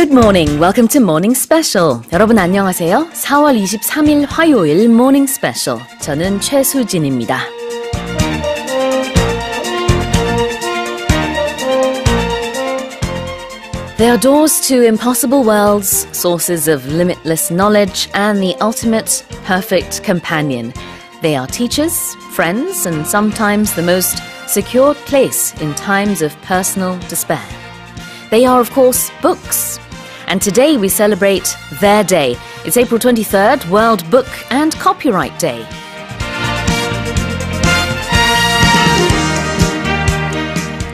Good morning. Welcome to Morning Special. 여러분 안녕하세요. 4월 23일 화요일 Morning Special. 저는 최수진입니다. They are doors to impossible worlds, sources of limitless knowledge, and the ultimate perfect companion. They are teachers, friends, and sometimes the most secure place in times of personal despair. They are, of course, books, And today we celebrate their day. It's April 23rd, World Book and Copyright Day.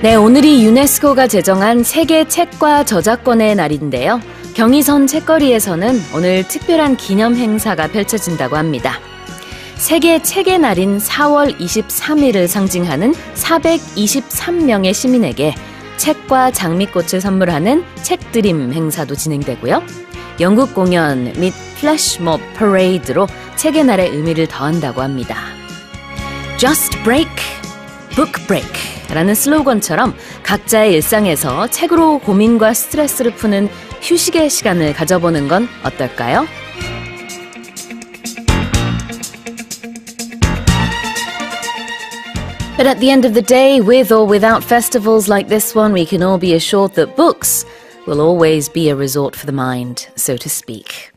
네, 오늘이 유네스코가 제정한 세계 책과 저작권의 날인데요. 경의선 책거리에서는 오늘 특별한 기념 행사가 펼쳐진다고 합니다. 세계 책의 날인 4월 23일을 상징하는 423명의 시민에게 책과 장미꽃을 선물하는 책드림 행사도 진행되고요. 영국 공연 및 플래시몹 퍼레이드로 책의 날의 의미를 더한다고 합니다. Just Break, Book Break 라는 슬로건처럼 각자의 일상에서 책으로 고민과 스트레스를 푸는 휴식의 시간을 가져보는 건 어떨까요? But at the end of the day, with or without festivals like this one, we can all be assured that books will always be a resort for the mind, so to speak.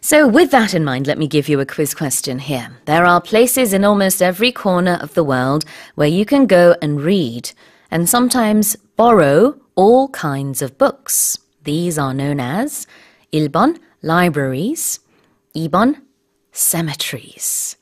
So, with that in mind, let me give you a quiz question here. There are places in almost every corner of the world where you can go and read and sometimes borrow all kinds of books. These are known as Ilbon, libraries, Ibon, cemeteries.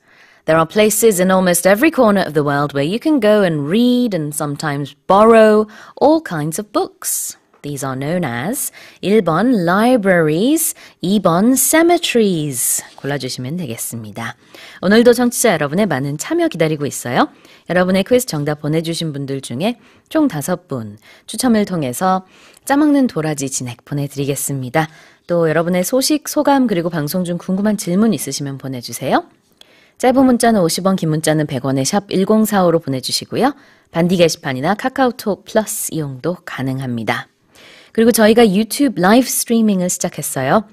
There are places in almost every corner of the world where you can go and read and sometimes borrow all kinds of books. These are known as 1번 libraries, 2번 cemeteries 골라주시면 되겠습니다. 오늘도 청취자 여러분의 많은 참여 기다리고 있어요. 여러분의 퀴즈 정답 보내주신 분들 중에 총 5분 추첨을 통해서 짜먹는 도라지 진액 보내드리겠습니다. 또 여러분의 소식, 소감 그리고 방송 중 궁금한 질문 있으시면 보내주세요. 짧은 문자는 50원, 긴 문자는 100원에 샵 1045로 보내주시고요. 반디 게시판이나 카카오톡 플러스 이용도 가능합니다. 그리고 저희가 유튜브 라이브 스트리밍을 시작했어요.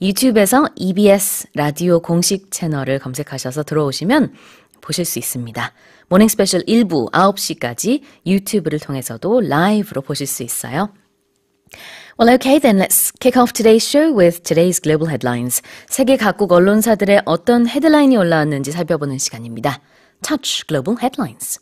유튜브에서 EBS 라디오 공식 채널을 검색하셔서 들어오시면 보실 수 있습니다. 모닝 스페셜 1부 9시까지 유튜브를 통해서도 라이브로 보실 수 있어요. Well, okay then, let's kick off today's show with today's global headlines. 세계 각국 언론사들의 어떤 헤드라인이 올라왔는지 살펴보는 시간입니다. Touch Global Headlines.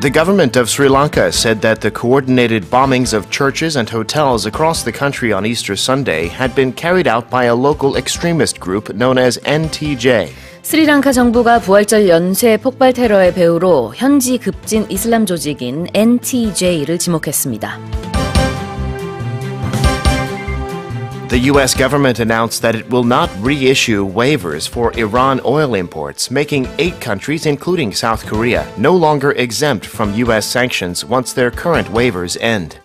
The government of Sri Lanka said that the coordinated bombings of churches and hotels across the country on Easter Sunday had been carried out by a local extremist group known as NTJ. 스리랑카 정부가 부활절 연쇄 폭발 테러의 배후로 현지 급진 이슬람 조직인 NTJ를 지목했습니다. The U.S. government announced that it will not reissue waivers for Iran oil imports, making eight countries, including South Korea, no longer exempt from U.S. sanctions once their current waivers end.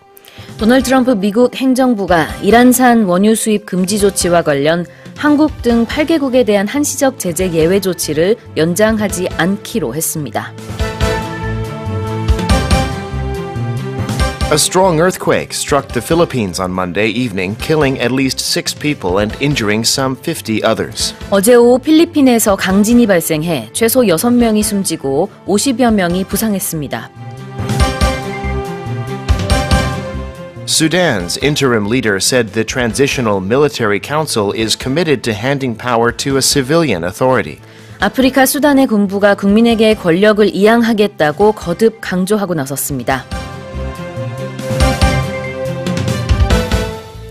도널드 트럼프 미국 행정부가 이란산 원유 수입 금지 조치와 관련 한국 등 8개국에 대한 한시적 제재 예외 조치를 연장하지 않기로 했습니다. A strong earthquake struck the Philippines on Monday evening, killing at least six people and injuring some 50 others. 어제 오후 필리핀에서 강진이 발생해 최소 6명이 숨지고 50여 명이 부상했습니다. Sudan's interim leader said the Transitional Military Council is committed to handing power to a civilian authority. 아프리카 수단의 군부가 국민에게 권력을 이양하겠다고 거듭 강조하고 나섰습니다.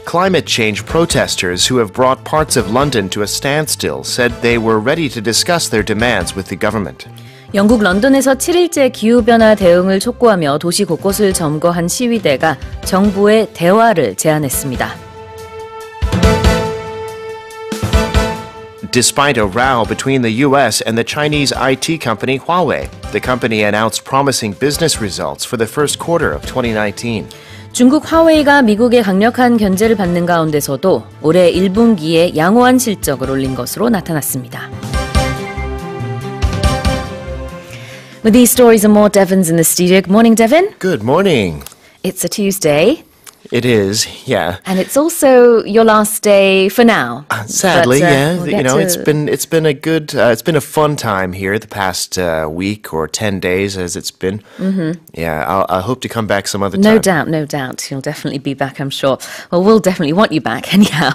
Climate change protesters who have brought parts of London to a standstill said they were ready to discuss their demands with the government. 영국 런던에서 7일째 기후변화 대응을 촉구하며 도시 곳곳을 점거한 시위대가 정부의 대화를 제안했습니다. Despite a row between the US and the Chinese IT company Huawei, the company announced promising business results for the first quarter of 2019. 중국 화웨이가 미국의 강력한 견제를 받는 가운데서도 올해 1분기에 양호한 실적을 올린 것으로 나타났습니다. With these stories and more, Devon's in the studio. Good morning, Devon. Good morning. It's a Tuesday. It is, yeah. And it's also your last day for now. Uh, sadly, but, uh, yeah. We'll you know, it's been it's been a good, uh, it's been a fun time here the past uh, week or ten days as it's been. Mm-hmm. Yeah, I'll, i hope to come back some other time. No doubt, no doubt, you'll definitely be back. I'm sure. Well, we'll definitely want you back anyhow.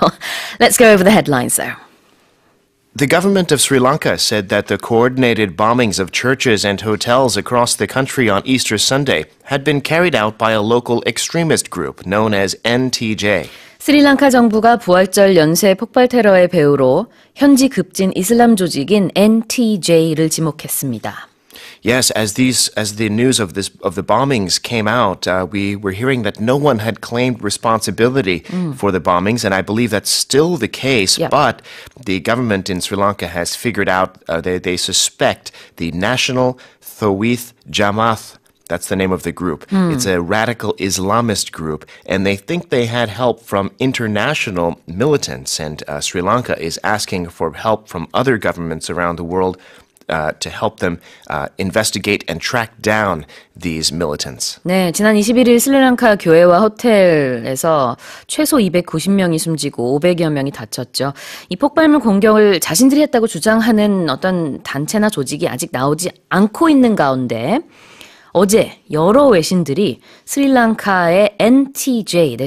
Let's go over the headlines though. The government of Sri Lanka said that the coordinated bombings of churches and hotels across the country on Easter Sunday had been carried out by a local extremist group known as NTJ. 스리랑카 정부가 부활절 연쇄 폭발 테러의 배후로 현지 급진 이슬람 조직인 NTJ를 지목했습니다. Yes, as these as the news of this of the bombings came out, uh, we were hearing that no one had claimed responsibility mm. for the bombings, and I believe that's still the case. Yep. But the government in Sri Lanka has figured out uh, they they suspect the National Thawith Jamath that's the name of the group. Mm. It's a radical Islamist group, and they think they had help from international militants. And uh, Sri Lanka is asking for help from other governments around the world u uh, to help them uh, investigate and track down these militants. 네, 지난 21일 슬리랑카 교회와 호텔에서 최소 290명이 숨지고 500여 명이 다쳤죠. 이 폭발물 공격을 자신들이 했다고 주장하는 어떤 단체나 조직이 아직 나오지 않고 있는 가운데 어제 여러 외신들이 스리랑카의 NTJ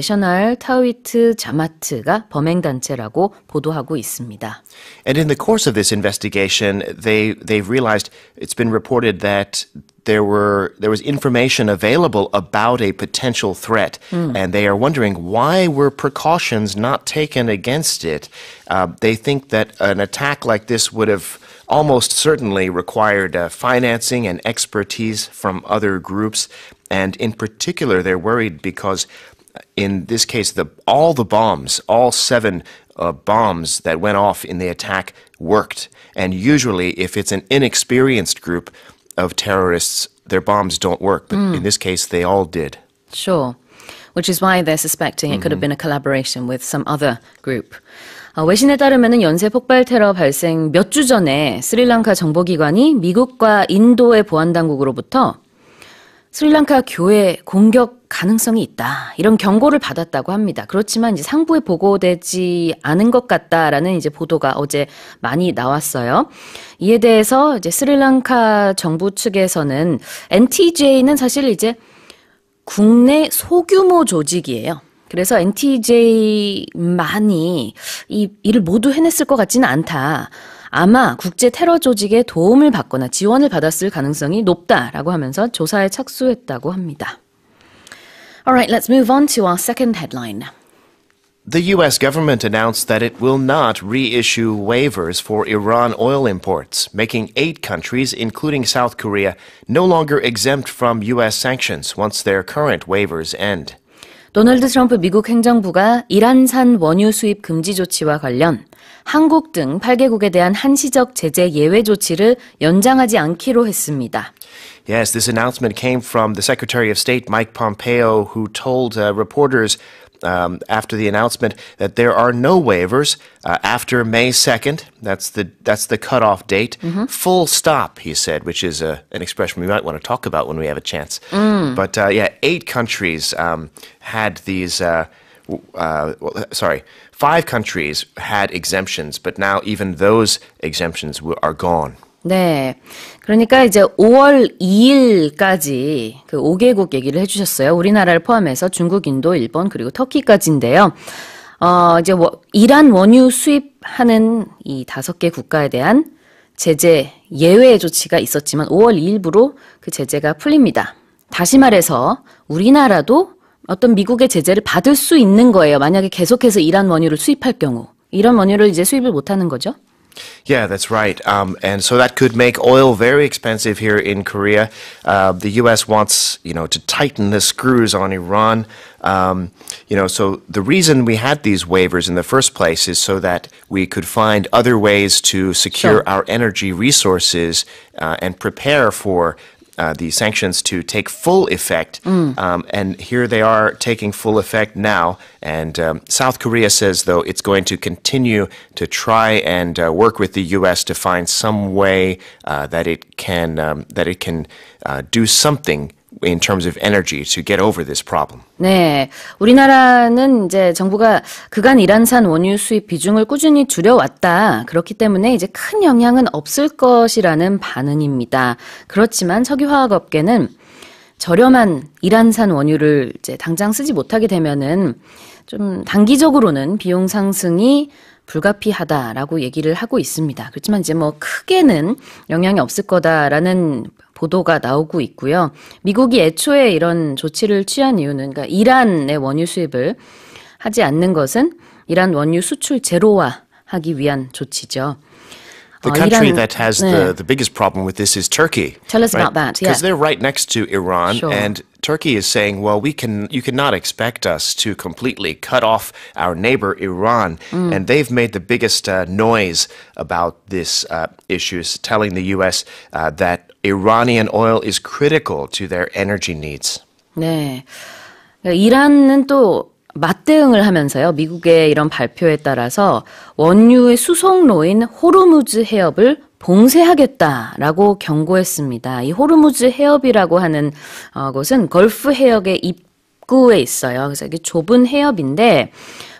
보도하고 있습니다. And in the course of this investigation, they they've realized it's been reported that there were there was information available about a potential threat, hmm. and they are wondering why were precautions not taken against it. Uh, they think that an attack like this would have almost certainly required uh, financing and expertise from other groups. And in particular, they're worried because uh, in this case, the, all the bombs, all seven uh, bombs that went off in the attack worked. And usually, if it's an inexperienced group of terrorists, their bombs don't work. But mm. in this case, they all did. Sure. Which is why they're suspecting it mm -hmm. could have mm-hmm. been a collaboration with some other group. 어, 외신에 따르면 연쇄 폭발 테러 발생 몇 주 전에 스릴랑카 정보기관이 미국과 인도의 보안당국으로부터 스릴랑카 교회 공격 가능성이 있다. 이런 경고를 받았다고 합니다. 그렇지만 이제 상부에 보고되지 않은 것 같다라는 이제 보도가 어제 많이 나왔어요. 이에 대해서 이제 스릴랑카 정부 측에서는 NTJ는 사실 이제 국내 소규모 조직이에요. 그래서 NTJ만이 이 일을 모두 해냈을 것 같지는 않다. 아마 국제 테러 조직의 도움을 받거나 지원을 받았을 가능성이 높다라고 하면서 조사에 착수했다고 합니다. Alright, let's move on to our second headline. The U.S. government announced that it will not reissue waivers for Iran oil imports, making eight countries, including South Korea, no longer exempt from U.S. sanctions once their current waivers end. 도널드 트럼프 미국 행정부가 이란산 원유 수입 금지 조치와 관련 한국 등 8개국에 대한 한시적 제재 예외 조치를 연장하지 않기로 했습니다. Yes, this announcement came from the Secretary of State Mike Pompeo who told uh, reporters um, after the announcement that there are no waivers uh, after May 2nd. That's the, that's the cutoff date. Mm-hmm. Full stop, he said, which is a, uh, an expression we might want to talk about when we have a chance. Mm. But uh, yeah, eight countries um, had these. Uh, uh, well, uh, sorry, five countries had exemptions, but now even those exemptions w- are gone. 네. 그러니까 이제 5월 2일까지 그 5개국 얘기를 해주셨어요. 우리나라를 포함해서 중국, 인도, 일본, 그리고 터키까지인데요. 어, 이제 뭐, 이란 원유 수입하는 이 다섯 개 국가에 대한 제재 예외 조치가 있었지만 5월 2일부로 그 제재가 풀립니다. 다시 말해서 우리나라도 어떤 미국의 제재를 받을 수 있는 거예요. 만약에 계속해서 이란 원유를 수입할 경우. 이런 원유를 이제 수입을 못 하는 거죠. Yeah, that's right. Um, and so that could make oil very expensive here in Korea. Uh, the U.S. wants, you know, to tighten the screws on Iran. Um, you know, so the reason we had these waivers in the first place is so that we could find other ways to secure sure. our energy resources uh, and prepare for uh, the sanctions to take full effect. Mm. Um, and here they are taking full effect now. And um, South Korea says, though, it's going to continue to try and uh, work with the U.S. to find some way uh, that it can um, that it can uh, do something in terms of energy to get over this problem. 네. 우리나라는 이제 정부가 그간 이란산 원유 수입 비중을 꾸준히 줄여왔다. 그렇기 때문에 이제 큰 영향은 없을 것이라는 반응입니다. 그렇지만 석유화학 업계는 저렴한 이란산 원유를 이제 당장 쓰지 못하게 되면은 좀 단기적으로는 비용 상승이 불가피하다라고 얘기를 하고 있습니다. 그렇지만 이제 뭐 크게는 영향이 없을 거다라는 보도가 나오고 있고요. 미국이 애초에 이런 조치를 취한 이유는 그러니까 이란의 원유 수입을 하지 않는 것은 이란 원유 수출 제로화 하기 위한 조치죠. The oh, country that has yeah. the, the biggest problem with this is Turkey. Tell us right? about that, yeah. Because they're right next to Iran, sure. and Turkey is saying, well, we can, you cannot expect us to completely cut off our neighbor Iran, mm. and they've made the biggest uh, noise about this uh, issue, telling the U.S. Uh, that Iranian oil is critical to their energy needs. 네, 이란은 또 맞대응을 하면서요. 미국의 이런 발표에 따라서 원유의 수송로인 호르무즈 해협을 봉쇄하겠다라고 경고했습니다. 이 호르무즈 해협이라고 하는 어, 곳은 걸프 해역의 입구에 있어요. 그래서 이게 좁은 해협인데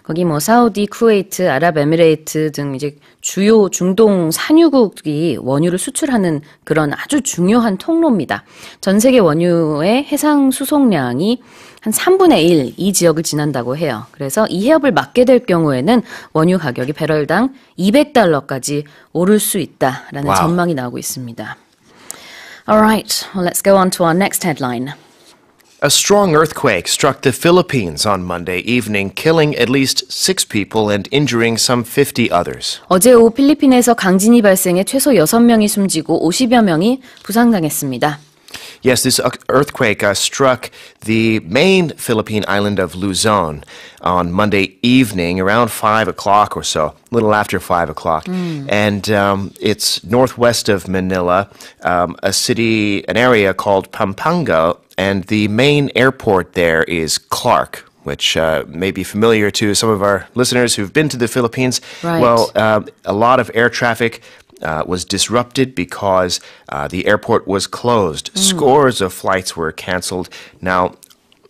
거기 뭐 사우디, 쿠웨이트, 아랍에미레이트 등 이제 주요 중동 산유국이 원유를 수출하는 그런 아주 중요한 통로입니다. 전 세계 원유의 해상 수송량이 한 3분의 1이 지역을 지난다고 해요. 그래서 이 해협을 막게 될 경우에는 원유 가격이 배럴당 200달러까지 오를 수 있다라는 와우. 전망이 나오고 있습니다. a l right, well, let's go on to our next headline. A strong earthquake struck the Philippines on Monday evening, killing at least six people and injuring some 50 others. 어제 오후 필리핀에서 강진이 발생해 최소 6명이 숨지고 50여 명이 부상당했습니다. Yes, this earthquake uh, struck the main Philippine island of Luzon on Monday evening, around 5 o'clock or so, a little after 5 o'clock. Mm. And um, it's northwest of Manila, um, a city, an area called Pampanga, and the main airport there is Clark, which uh, may be familiar to some of our listeners who've been to the Philippines. Right. Well, uh, a lot of air traffic. Uh, was disrupted because uh, the airport was closed. Mm. Scores of flights were canceled. Now,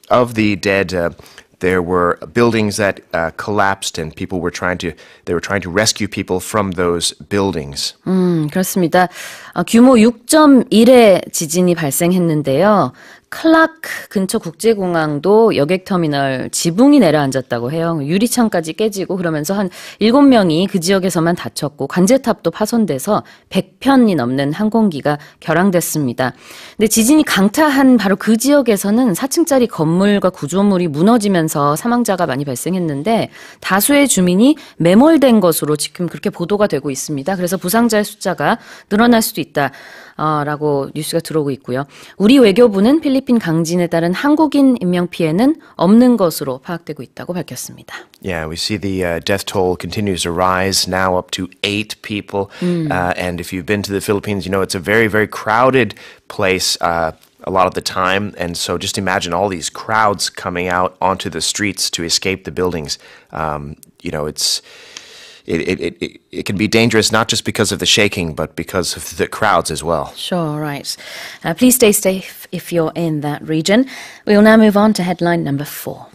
of the dead, uh, there were buildings that uh, collapsed, and people were trying to they were trying to rescue people from those buildings. 음, hmm, 그렇습니다. 어, 규모 6.1의 지진이 발생했는데요. 클라크 근처 국제공항도 여객터미널 지붕이 내려앉았다고 해요. 유리창까지 깨지고 그러면서 한 7명이 그 지역에서만 다쳤고 관제탑도 파손돼서 100편이 넘는 항공기가 결항됐습니다. 근데 지진이 강타한 바로 그 지역에서는 4층짜리 건물과 구조물이 무너지면서 사망자가 많이 발생했는데 다수의 주민이 매몰된 것으로 지금 그렇게 보도가 되고 있습니다. 그래서 부상자의 숫자가 늘어날 수도 있다라고 뉴스가 들어오고 있고요. 우리 외교부는 필리핀 강진에 따른 한국인 인명 피해는 없는 것으로 파악되고 있다고 밝혔습니다. Yeah, we see the uh, death toll continues to rise now up to eight people. Uh, and if you've been to the Philippines, you know it's a very, very crowded place. Uh, a lot of the time. And so just imagine all these crowds coming out onto the streets to escape the buildings. Um, you know, it's it, it, it, it can be dangerous not just because of the shaking, but because of the crowds as well. Sure, right. Uh, please stay safe if you're in that region. We will now move on to headline number four.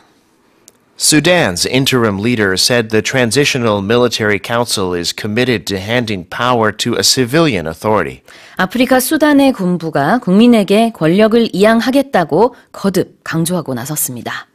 Sudan's interim leader said the Transitional Military Council is committed to handing power to a civilian authority. 아프리카 수단의 군부가 국민에게 권력을 이양하겠다고 거듭 강조하고 나섰습니다.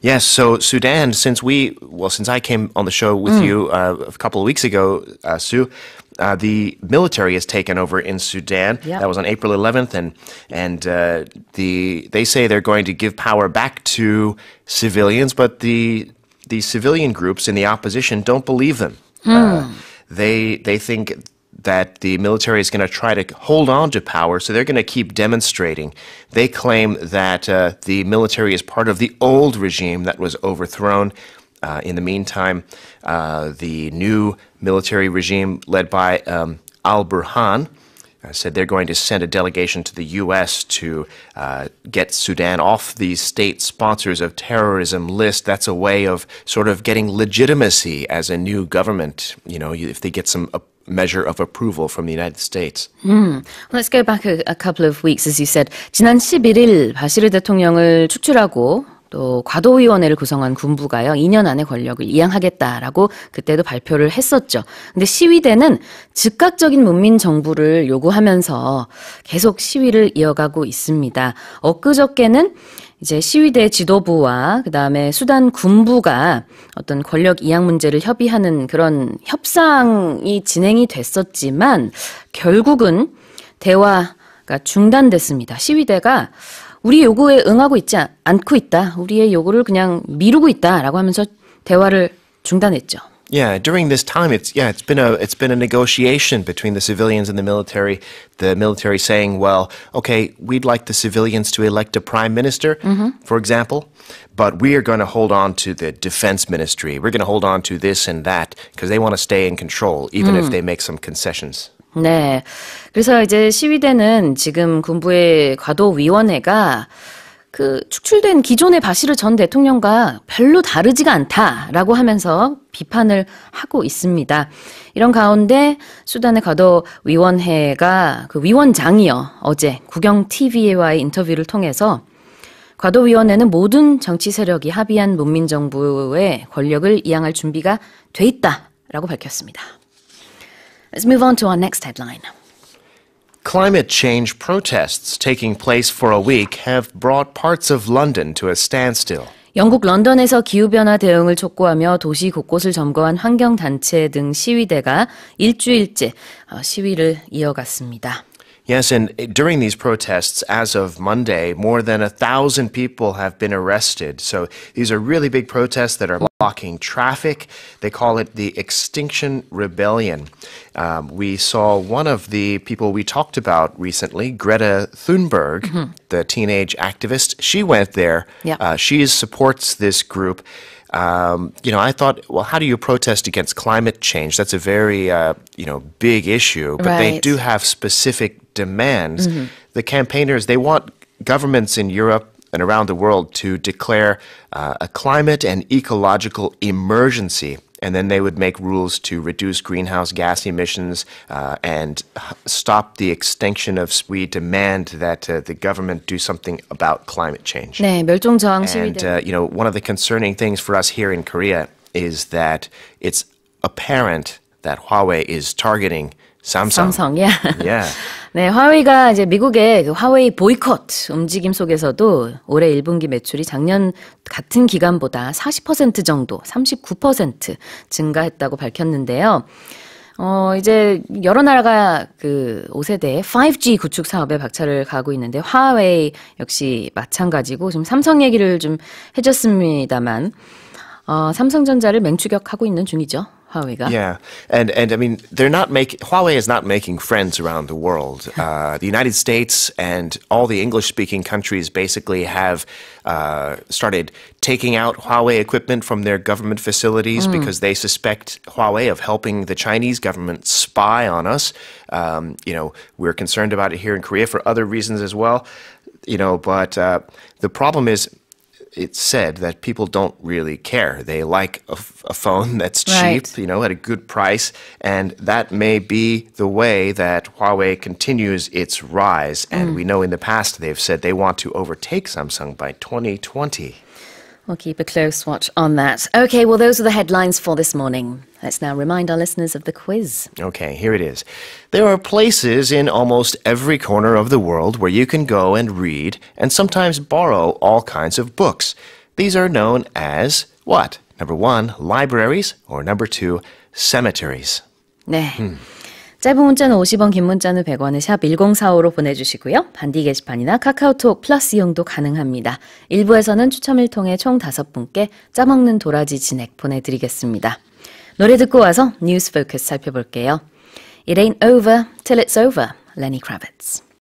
Yes. So Sudan, since we, well, since I came on the show with mm. you uh, a couple of weeks ago, uh, Sue, uh, the military has taken over in Sudan. Yep. That was on April 11th, and and uh, the they say they're going to give power back to civilians, but the the civilian groups in the opposition don't believe them. Mm. they they think that the military is going to try to hold on to power, so they're going to keep demonstrating. They claim that uh, the military is part of the old regime that was overthrown. Uh, in the meantime, uh, the new military regime led by um, al Burhan uh, said they're going to send a delegation to the U.S. to uh, get Sudan off the state sponsors of terrorism list. That's a way of sort of getting legitimacy as a new government. You know, if they get some uh, measure of approval from the United States. m 음, Let's go back a, a couple of weeks, as you said. 지난 11일 바시르 대통령을 축출하고 또 과도위원회를 구성한 군부가요 2년 안에 권력을 이양하겠다라고 그때도 발표를 했었죠. 근데 시위대는 즉각적인 문민 정부를 요구하면서 계속 시위를 이어가고 있습니다. 엊그저께는 이제 시위대 지도부와 그다음에 수단 군부가 어떤 권력 이양 문제를 협의하는 그런 협상이 진행이 됐었지만 결국은 대화가 중단됐습니다. 시위대가 우리 요구에 응하고 있지 않고 있다. 우리의 요구를 그냥 미루고 있다라고 하면서 대화를 중단했죠. Yeah, during this time, it's yeah, it's been a it's been a negotiation between the civilians and the military. The military saying, "Well, okay, we'd like the civilians to elect a prime minister, mm -hmm. for example, but we are going to hold on to the defense ministry. We're going to hold on to this and that because they want to stay in control, even mm. if they make some concessions." 네, 그래서 이제 시위대는 지금 군부의 과도위원회가 그 축출된 기존의 바시르 전 대통령과 별로 다르지가 않다라고 하면서 비판을 하고 있습니다. 이런 가운데 수단의 과도 위원회가 그 위원장이요 어제 국영 TV와의 인터뷰를 통해서 과도위원회는 모든 정치 세력이 합의한 문민정부의 권력을 이양할 준비가 돼 있다라고 밝혔습니다. Let's move on to our next headline. Climate change protests taking place for a week have brought parts of London to a standstill. 영국 런던에서 기후변화 대응을 촉구하며 도시 곳곳을 점거한 환경단체 등 시위대가 일주일째 시위를 이어갔습니다. Yes, and during these protests, as of Monday, more than a thousand people have been arrested. So these are really big protests that are blocking traffic. They call it the Extinction Rebellion. Um, we saw one of the people we talked about recently, Greta Thunberg, mm -hmm. the teenage activist. She went there. Yeah, Uh, she supports this group. Um, you know, I thought, well, how do you protest against climate change? That's a very, uh, you know, big issue, but right. they do have specific demands. Mm -hmm. The campaigners, they want governments in Europe and around the world to declare uh, a climate and ecological emergency and then they would make rules to reduce greenhouse gas emissions uh, and stop the extinction of. We demand that uh, the government do something about climate change. 네, 멸종 And uh, you know, one of the concerning things for us here in Korea is that it's apparent that Huawei is targeting Samsung. Samsung, yeah. Yeah. 네, 화웨이가 이제 미국의 그 화웨이 보이콧 움직임 속에서도 올해 1분기 매출이 작년 같은 기간보다 40% 정도, 39% 증가했다고 밝혔는데요. 어, 이제 여러 나라가 그 5세대 5G 구축 사업에 박차를 가고 있는데 화웨이 역시 마찬가지고 지금 삼성 얘기를 좀 해줬습니다만 어, 삼성전자를 맹추격하고 있는 중이죠. Huawei. Yeah, and and I mean they're not making Huawei is not making friends around the world. Uh, the United States and all the English-speaking countries basically have uh, started taking out Huawei equipment from their government facilities mm. because they suspect Huawei of helping the Chinese government spy on us. Um, you know, we're concerned about it here in Korea for other reasons as well. You know, but uh, the problem is it's said that people don't really care. They like a, phone that's right. cheap, you know, at a good price, and that may be the way that Huawei continues its rise. Mm. And we know in the past they've said they want to overtake Samsung by 2020. We'll keep a close watch on that. Okay, well, those are the headlines for this morning. Let's now remind our listeners of the quiz. Okay, here it is. There are places in almost every corner of the world where you can go and read and sometimes borrow all kinds of books. These are known as what? Number one, libraries, or number two, cemeteries. Nah. Hmm. 짧은 문자는 50원, 긴 문자는 1 0 0원의샵 1045로 보내주시고요. 반디 게시판이나 카카오톡 플러스 이용도 가능합니다. 1부에서는 추첨을 통해 총 5분께 짜먹는 도라지 진액 보내드리겠습니다. 노래 듣고 와서 뉴스 포커스 살펴볼게요. It ain't over till it's over. Lenny Kravitz.